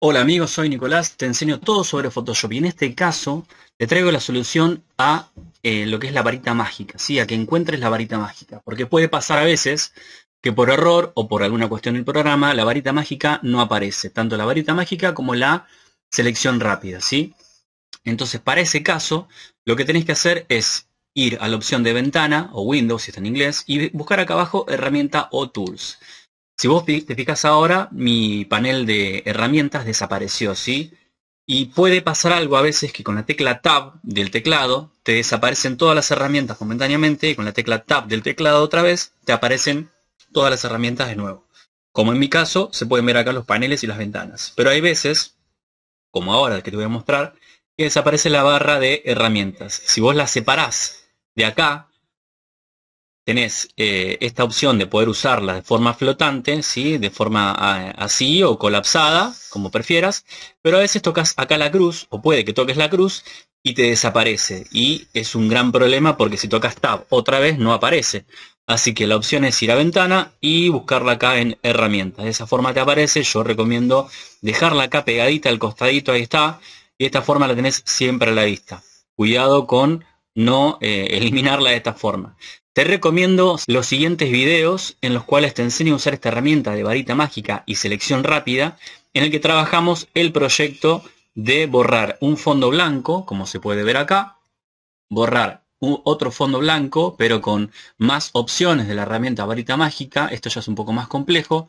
Hola amigos, soy Nicolás, te enseño todo sobre Photoshop y en este caso te traigo la solución a eh, lo que es la varita mágica, ¿sí? a que encuentres la varita mágica, porque puede pasar a veces que por error o por alguna cuestión del programa la varita mágica no aparece, tanto la varita mágica como la selección rápida. ¿sí? Entonces para ese caso lo que tenés que hacer es ir a la opción de ventana o Windows si está en inglés y buscar acá abajo herramienta o tools. Si vos te fijas ahora, mi panel de herramientas desapareció, ¿sí? Y puede pasar algo a veces que con la tecla Tab del teclado te desaparecen todas las herramientas momentáneamente y con la tecla Tab del teclado otra vez te aparecen todas las herramientas de nuevo. Como en mi caso, se pueden ver acá los paneles y las ventanas. Pero hay veces, como ahora que te voy a mostrar, que desaparece la barra de herramientas. Si vos la separás de acá, tenés eh, esta opción de poder usarla de forma flotante, ¿sí? de forma ah, así o colapsada, como prefieras, pero a veces tocas acá la cruz, o puede que toques la cruz, y te desaparece. Y es un gran problema porque si tocas Tab otra vez no aparece. Así que la opción es ir a ventana y buscarla acá en herramientas. De esa forma te aparece, yo recomiendo dejarla acá pegadita al costadito, ahí está. Y de esta forma la tenés siempre a la vista. Cuidado con no eh, eliminarla de esta forma. Te recomiendo los siguientes videos en los cuales te enseño a usar esta herramienta de varita mágica y selección rápida en el que trabajamos el proyecto de borrar un fondo blanco, como se puede ver acá, borrar otro fondo blanco, pero con más opciones de la herramienta varita mágica. Esto ya es un poco más complejo.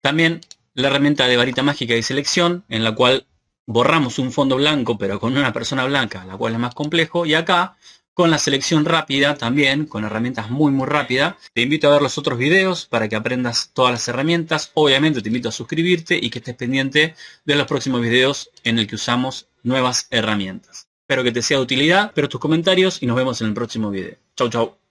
También la herramienta de varita mágica y selección, en la cual borramos un fondo blanco, pero con una persona blanca, la cual es más complejo. Y acá con la selección rápida también, con herramientas muy muy rápida. Te invito a ver los otros videos para que aprendas todas las herramientas. Obviamente te invito a suscribirte y que estés pendiente de los próximos videos en el que usamos nuevas herramientas. Espero que te sea de utilidad, pero tus comentarios y nos vemos en el próximo video. Chau chau.